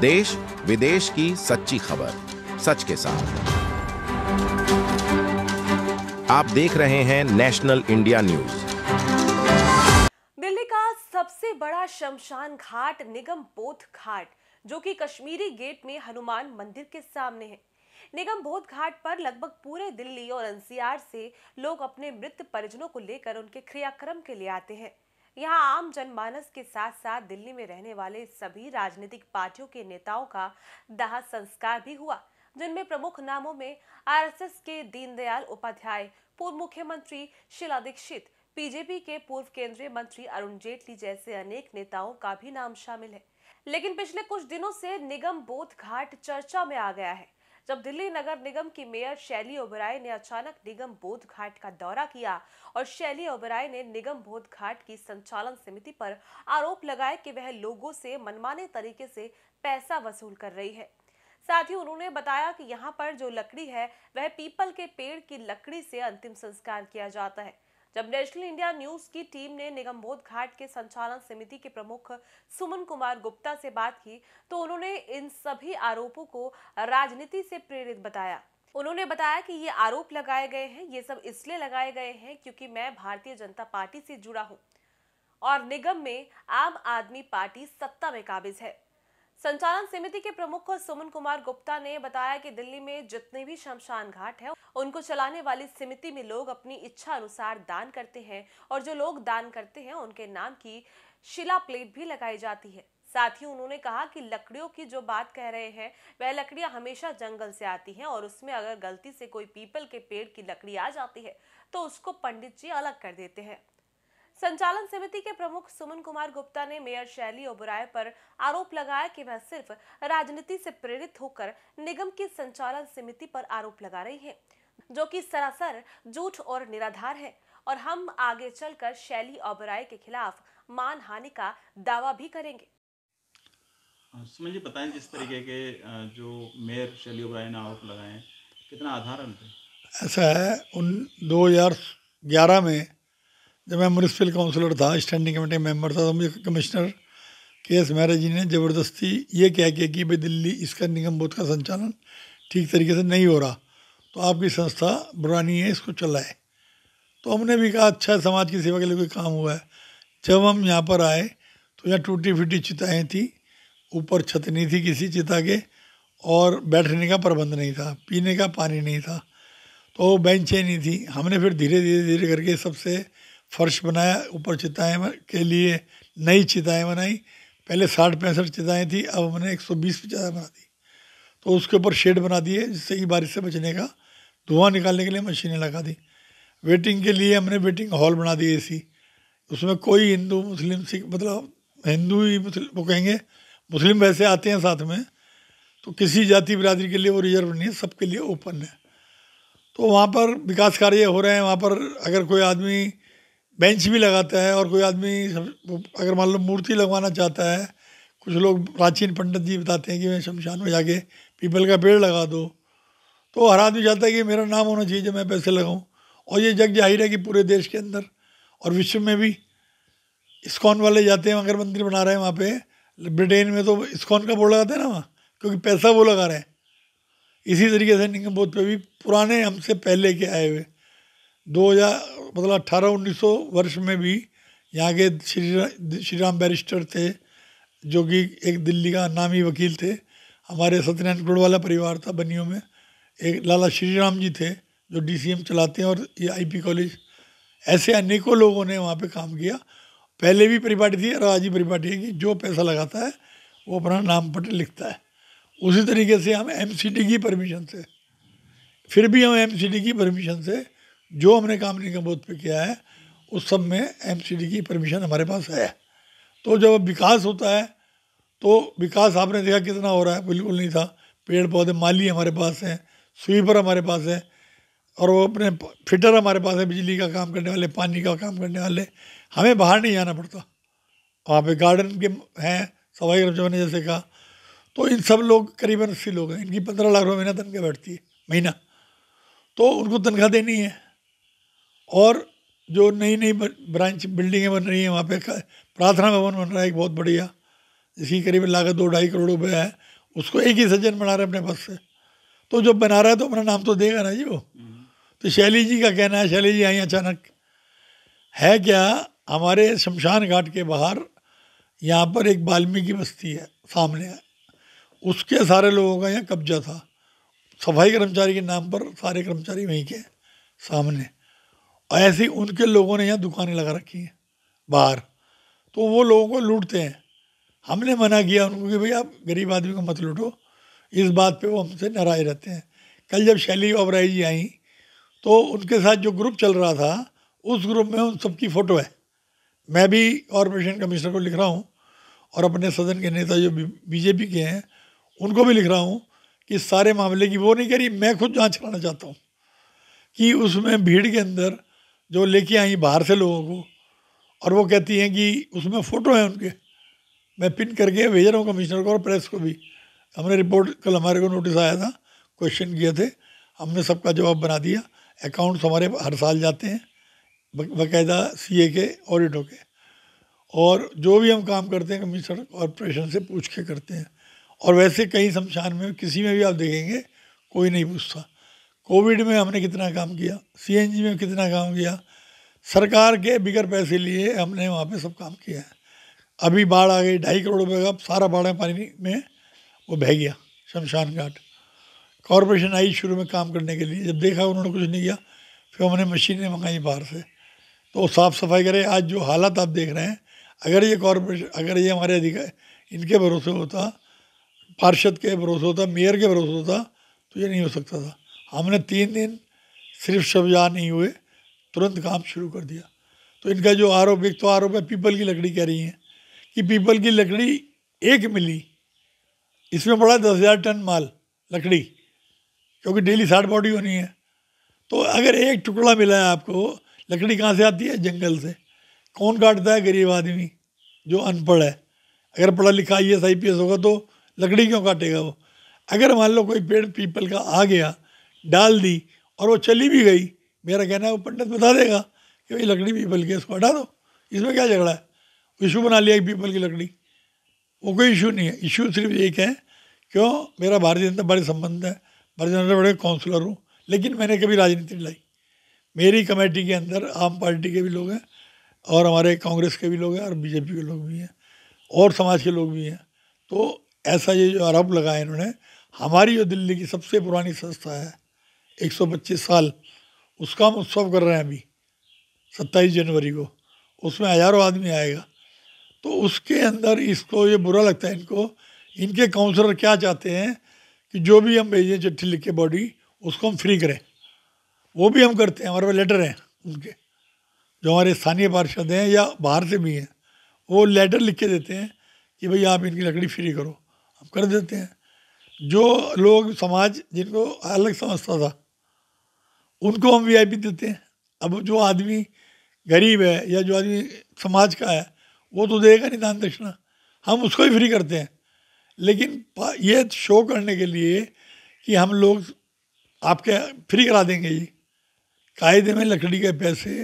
देश विदेश की सच्ची खबर सच के साथ आप देख रहे हैं नेशनल इंडिया न्यूज दिल्ली का सबसे बड़ा शमशान घाट निगम बोध घाट जो कि कश्मीरी गेट में हनुमान मंदिर के सामने है निगम बोध घाट पर लगभग पूरे दिल्ली और एनसीआर से लोग अपने मृत परिजनों को लेकर उनके क्रियाक्रम के लिए आते हैं यहाँ आम जनमानस के साथ साथ दिल्ली में रहने वाले सभी राजनीतिक पार्टियों के नेताओं का दाह संस्कार भी हुआ जिनमें प्रमुख नामों में आरएसएस के दीनदयाल उपाध्याय पूर्व मुख्यमंत्री शीला दीक्षित बीजेपी के पूर्व केंद्रीय मंत्री अरुण जेटली जैसे अनेक नेताओं का भी नाम शामिल है लेकिन पिछले कुछ दिनों से निगम बोध घाट चर्चा में आ गया है जब दिल्ली नगर निगम की मेयर शैली ओबराय ने अचानक निगम बोध घाट का दौरा किया और शैली ओबराय ने निगम बोध घाट की संचालन समिति पर आरोप लगाया कि वह लोगों से मनमाने तरीके से पैसा वसूल कर रही है साथ ही उन्होंने बताया कि यहाँ पर जो लकड़ी है वह पीपल के पेड़ की लकड़ी से अंतिम संस्कार किया जाता है जब नेशनल इंडिया न्यूज की टीम ने निगमबोध घाट के संचालन समिति के प्रमुख सुमन कुमार गुप्ता से बात की तो उन्होंने इन सभी आरोपों को राजनीति से प्रेरित बताया उन्होंने बताया कि ये आरोप लगाए गए हैं ये सब इसलिए लगाए गए हैं क्योंकि मैं भारतीय जनता पार्टी से जुड़ा हूँ और निगम में आम आदमी पार्टी सत्ता में काबिज है संचालन समिति के प्रमुख सुमन कुमार गुप्ता ने बताया कि दिल्ली में जितने भी शमशान घाट है उनको चलाने वाली समिति में लोग अपनी इच्छा अनुसार दान करते हैं और जो लोग दान करते हैं उनके नाम की शिला प्लेट भी लगाई जाती है साथ ही उन्होंने कहा कि लकड़ियों की जो बात कह रहे हैं वह लकड़ियां हमेशा जंगल से आती हैं और उसमें अगर गलती से कोई पीपल के पेड़ की लकड़ी आ जाती है तो उसको पंडित जी अलग कर देते हैं संचालन समिति के प्रमुख सुमन कुमार गुप्ता ने मेयर शैली ओबराय पर आरोप लगाया कि वह सिर्फ राजनीति से प्रेरित होकर निगम की संचालन समिति पर आरोप लगा रही है जो कि सरासर झूठ और निराधार है और हम आगे चलकर शैली ओबराय के खिलाफ मान हानि का दावा भी करेंगे सुमन जी बताएं जिस तरीके के जो मेयर शैली ओबराय ने आरोप लगाए कितना आधार है ऐसा है उन दो में जब मैं म्यूनसिपल काउंसलर था स्टैंडिंग कमेटी मेंबर था तो मुझे कमिश्नर के एस मेहरा जी ने ज़बरदस्ती ये कह के कि भाई दिल्ली इसका निगम बोध का संचालन ठीक तरीके से नहीं हो रहा तो आपकी संस्था बुरानी है इसको चलाए तो हमने भी कहा अच्छा समाज की सेवा के लिए कोई काम हुआ है जब हम यहाँ पर आए तो यहाँ टूटी फूटी चिताएँ थी ऊपर छत नहीं थी किसी चिता के और बैठने का प्रबंध नहीं था पीने का पानी नहीं था तो बेंचें नहीं थी हमने फिर धीरे धीरे धीरे करके सबसे फर्श बनाया ऊपर चिताएँ के लिए नई चिताएँ बनाई पहले साठ पैंसठ चिताएँ थी अब हमने एक सौ बीस चिताएँ बना दी तो उसके ऊपर शेड बना दिए जिससे कि बारिश से बचने का धुआं निकालने के लिए मशीनें लगा दी वेटिंग के लिए हमने वेटिंग हॉल बना दिए एसी उसमें कोई हिंदू मुस्लिम सिख मतलब हिंदू ही वो कहेंगे मुस्लिम वैसे आते हैं साथ में तो किसी जाति बिरादरी के लिए वो रिजर्व नहीं है सबके लिए ओपन है तो वहाँ पर विकास कार्य हो रहे हैं वहाँ पर अगर कोई आदमी बेंच भी लगाता है और कोई आदमी अगर मान लो मूर्ति लगवाना चाहता है कुछ लोग प्राचीन पंडित जी बताते हैं कि मैं शमशान में जाके पीपल का पेड़ लगा दो तो हर आदमी चाहता है कि मेरा नाम होना चाहिए जो मैं पैसे लगाऊं और ये जग जाहिर है कि पूरे देश के अंदर और विश्व में भी इस्कॉन वाले जाते हैं अगर मंदिर बना रहे हैं वहाँ पर ब्रिटेन में तो इस्कॉन का बोर्ड लगाते हैं ना वहाँ क्योंकि पैसा वो लगा रहे हैं इसी तरीके से निगम बोध पे भी पुराने हमसे पहले के आए हुए दो हज़ार मतलब अट्ठारह उन्नीस सौ वर्ष में भी यहाँ के श्री श्री राम बैरिस्टर थे जो कि एक दिल्ली का नामी वकील थे हमारे सत्यनारायण वाला परिवार था बनियों में एक लाला श्री राम जी थे जो डीसीएम चलाते हैं और ये आईपी कॉलेज ऐसे अनेकों लोगों ने वहाँ पे काम किया पहले भी परिपाटी थी और आज ही परिपाटी है कि जो पैसा लगाता है वो अपना नाम पट लिखता है उसी तरीके से हम एम की परमिशन से फिर भी हम एम की परमिशन से जो हमने काम निगम बोध पे किया है उस सब में एम की परमिशन हमारे पास है तो जब विकास होता है तो विकास आपने देखा कितना हो रहा है बिल्कुल नहीं था पेड़ पौधे माली हमारे पास हैं स्वीपर हमारे पास है और वो अपने फिटर हमारे पास है बिजली का काम करने वाले पानी का काम करने वाले हमें बाहर नहीं जाना पड़ता वहाँ पे गार्डन के हैं सवाई ग्रम ने जैसे कहा तो इन सब लोग करीबन अस्सी लोग हैं इनकी पंद्रह लाख रुपये महीना तनख्वाह बैठती है महीना तो उनको तनख्वाह देनी है और जो नई नई ब्रांच बिल्डिंगें बन रही हैं वहाँ पे प्रार्थना भवन बन रहा है एक बहुत बढ़िया जिसकी करीब लागत दो ढाई करोड़ रुपये है उसको एक ही सज्जन बना रहे अपने पास से तो जब बना रहा है तो अपना नाम तो देगा ना जी वो हम्म। तो शैली जी का कहना है शैली जी आई अचानक है क्या हमारे शमशान घाट के बाहर यहाँ पर एक वाल्मीकि बस्ती है सामने है उसके सारे लोगों का यहाँ कब्जा था सफाई कर्मचारी के नाम पर सारे कर्मचारी वहीं के सामने ऐसे ही उनके लोगों ने यहाँ दुकानें लगा रखी हैं बाहर तो वो लोगों को लूटते हैं हमने मना किया उनको कि भाई आप गरीब आदमी को मत लूटो इस बात पे वो हमसे नाराज रहते हैं कल जब शैली ओबराई जी आई तो उनके साथ जो ग्रुप चल रहा था उस ग्रुप में उन सबकी फ़ोटो है मैं भी कॉरपोरेशन कमिश्नर को लिख रहा हूँ और अपने सदन के नेता जो बीजेपी के हैं उनको भी लिख रहा हूँ कि सारे मामले की वो नहीं करी मैं खुद जाँच कराना चाहता हूँ कि उसमें भीड़ के अंदर जो लेके आई बाहर से लोगों को और वो कहती हैं कि उसमें फ़ोटो हैं उनके मैं पिन करके भेज रहा हूँ कमिश्नर को और प्रेस को भी हमने रिपोर्ट कल हमारे को नोटिस आया था क्वेश्चन किए थे हमने सबका जवाब बना दिया अकाउंट्स हमारे हर साल जाते हैं बाकायदा सी के ऑडिटों के और जो भी हम काम करते हैं कमिश्नर कॉरपोरेशन से पूछ के करते हैं और वैसे कहीं शमशान में किसी में भी आप देखेंगे कोई नहीं पूछता कोविड में हमने कितना काम किया सी में कितना काम किया सरकार के बिगर पैसे लिए हमने वहाँ पे सब काम किया है अभी बाढ़ आ गई ढाई करोड़ रुपये का सारा बाढ़ पानी में वो बह गया शमशान घाट कॉरपोरेशन आई शुरू में काम करने के लिए जब देखा उन्होंने कुछ नहीं किया फिर हमने मशीनें मंगाई बाहर से तो साफ़ सफाई करें आज जो हालात आप देख रहे हैं अगर ये कॉरपोरेशन अगर ये हमारे अधिकार इनके भरोसे होता पार्षद के भरोसे होता मेयर के भरोसे होता तो ये नहीं हो सकता था हमने तीन दिन सिर्फ शवजा नहीं हुए तुरंत काम शुरू कर दिया तो इनका जो आरोप एक तो आरोप है पीपल की लकड़ी कह रही है कि पीपल की लकड़ी एक मिली इसमें पड़ा दस हज़ार टन माल लकड़ी क्योंकि डेली साठ बॉडी होनी है तो अगर एक टुकड़ा मिला है आपको लकड़ी कहाँ से आती है जंगल से कौन काटता है गरीब आदमी जो अनपढ़ है अगर पढ़ा लिखा I S I P S होगा तो लकड़ी क्यों काटेगा वो अगर मान लो कोई पेड़ पीपल का आ गया डाल दी और वो चली भी गई मेरा कहना है वो पंडित बता देगा कि भाई लकड़ी पीपल की इसको हटा दो इसमें क्या झगड़ा है इशू बना लिया पीपल की लकड़ी वो कोई इशू नहीं है इशू सिर्फ एक है क्यों मेरा भारतीय जनता बड़े संबंध है भारतीय जनता बड़े काउंसलर हूँ लेकिन मैंने कभी राजनीति लाई मेरी कमेटी के अंदर आम पार्टी के भी लोग हैं और हमारे कांग्रेस के भी लोग हैं और बीजेपी के लोग भी हैं और समाज के लोग भी हैं तो ऐसा ये जो आरोप लगाया इन्होंने हमारी जो दिल्ली की सबसे पुरानी संस्था है एक सौ पच्चीस साल उसका हम उत्सव कर रहे हैं अभी सत्ताईस जनवरी को उसमें हजारों आदमी आएगा तो उसके अंदर इसको ये बुरा लगता है इनको इनके काउंसलर क्या चाहते हैं कि जो भी हम भेजें चिट्ठी लिख के बॉडी उसको हम फ्री करें वो भी हम करते हैं हमारे पास लेटर हैं उनके जो हमारे स्थानीय पार्षद हैं या बाहर से भी हैं वो लेटर लिख के देते हैं कि भाई आप इनकी लकड़ी फ्री करो हम कर देते हैं जो लोग समाज जिनको अलग समझता था उनको हम वीआईपी देते हैं अब जो आदमी गरीब है या जो आदमी समाज का है वो तो देगा नहीं दान दक्षिणा हम उसको ही फ्री करते हैं लेकिन ये शो करने के लिए कि हम लोग आपके फ्री करा देंगे जी कायदे में लकड़ी के पैसे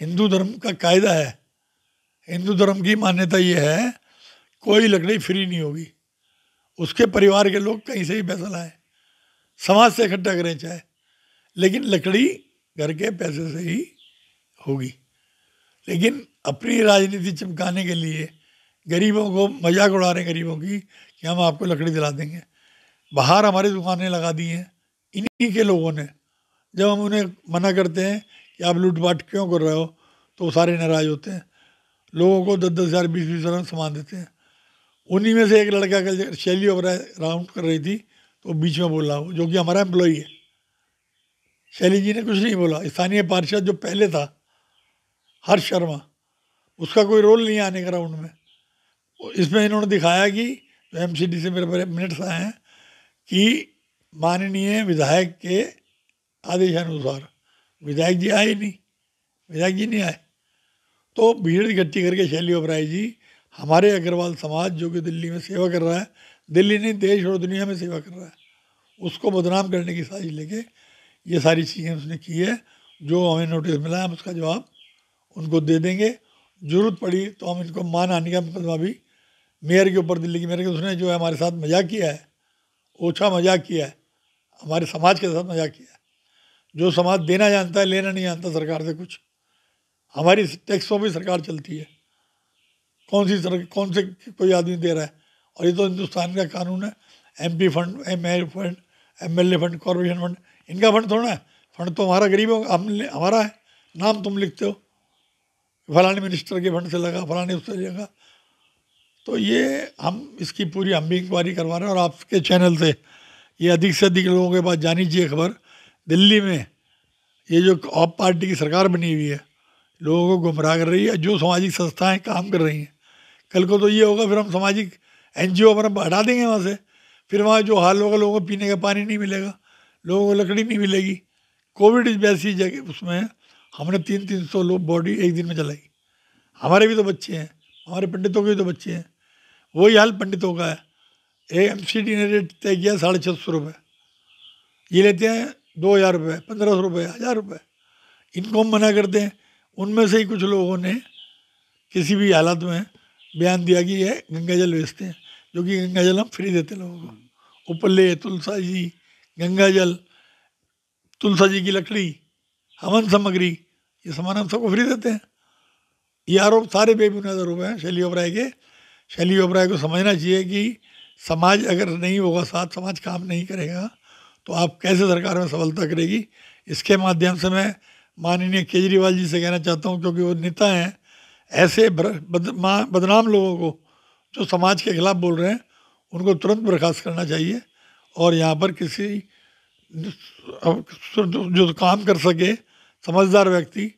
हिंदू धर्म का कायदा है हिंदू धर्म की मान्यता ये है कोई लकड़ी फ्री नहीं होगी उसके परिवार के लोग कहीं से ही पैसा लाएं समाज से इकट्ठा करें चाहे लेकिन लकड़ी घर के पैसे से ही होगी लेकिन अपनी राजनीति चमकाने के लिए गरीबों को मजाक उड़ा रहे हैं गरीबों की कि हम आपको लकड़ी दिला देंगे बाहर हमारी दुकानें लगा दी हैं इन्हीं के लोगों ने जब हम उन्हें मना करते हैं कि आप लूटपाट क्यों कर रहे हो तो सारे नाराज़ होते हैं लोगों को दस दस हज़ार बीस बीस हज़ार सामान देते हैं उन्हीं में से एक लड़का कल शैली वगैरह राउंड कर रही थी तो बीच में बोल रहा हूँ जो कि हमारा एम्प्लॉई है शैली जी ने कुछ नहीं बोला स्थानीय पार्षद जो पहले था हर्ष शर्मा उसका कोई रोल नहीं आने का राउंड में इसमें इन्होंने दिखाया कि जो एम से मेरे बड़े मिनट्स आए हैं कि माननीय विधायक के आदेशानुसार विधायक जी आए नहीं विधायक जी नहीं आए तो भीड़ इकट्ठी करके शैली ओबराय जी हमारे अग्रवाल समाज जो कि दिल्ली में सेवा कर रहा है दिल्ली नहीं देश और दुनिया में सेवा कर रहा है उसको बदनाम करने की साजिश लेके ये सारी चीज़ें उसने की है जो हमें नोटिस मिला है हम उसका जवाब उनको दे देंगे जरूरत पड़ी तो हम इनको मान आने का मुकदमा भी मेयर के ऊपर दिल्ली की मेयर के उसने जो है हमारे साथ मजाक किया है ओछा मजाक किया है हमारे समाज के साथ मजाक किया है जो समाज देना जानता है लेना नहीं जानता सरकार से कुछ हमारी टैक्सों भी सरकार चलती है कौन सी सर कौन से कोई आदमी दे रहा है और ये तो हिंदुस्तान का कानून है MP fund M fund M L A fund corporation fund इनका फंड थोड़ा है फंड तो हमारा गरीबों का हम हमारा है नाम तुम लिखते हो फलाने मिनिस्टर के फंड से लगा फलाने उससे लगा तो ये हम इसकी पूरी हम भी इंक्वायरी करवा रहे हैं और आपके चैनल से ये अधिक से अधिक लोगों के पास जानी चाहिए खबर दिल्ली में ये जो ऑप पार्टी की सरकार बनी हुई है लोगों को गुमराह कर रही है जो सामाजिक संस्थाएं काम कर रही हैं कल को तो ये होगा फिर हम सामाजिक एन जी ओ हटा देंगे वहाँ से फिर वहाँ जो हाल होगा लोगों को पीने का पानी नहीं मिलेगा लोगों को लकड़ी नहीं मिलेगी कोविड वैसी जगह उसमें हमने तीन तीन सौ लोग बॉडी एक दिन में जलाई हमारे भी तो बच्चे हैं हमारे पंडितों के भी तो बच्चे हैं वही हाल पंडितों का है ए एम सी डी ने रेट तय किया साढ़े छः सौ रुपये ये लेते हैं दो हज़ार रुपये पंद्रह सौ रुपये हज़ार रुपये इनको हम मना करते हैं उनमें से ही कुछ लोगों ने किसी भी हालात में बयान दिया कि ये गंगा जल बेचते हैं जो कि गंगा जल हम फ्री देते हैं लोगों को ले तुलसा जी गंगा जल तुलसा जी की लकड़ी हवन सामग्री ये सामान हम सबको फ्री देते हैं ये आरोप सारे बेबुनियाद आरोप हैं शैली ओबराय के शैली ओबराय को समझना चाहिए कि समाज अगर नहीं होगा साथ समाज काम नहीं करेगा तो आप कैसे सरकार में सफलता करेगी इसके माध्यम से मैं माननीय केजरीवाल जी से कहना चाहता हूँ क्योंकि वो नेता हैं ऐसे बद, बदनाम लोगों को जो समाज के खिलाफ बोल रहे हैं उनको तुरंत बर्खास्त करना चाहिए और यहाँ पर किसी जो काम कर सके समझदार व्यक्ति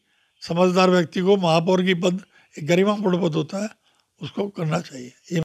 समझदार व्यक्ति को महापौर की पद एक पूर्ण पद होता है उसको करना चाहिए ये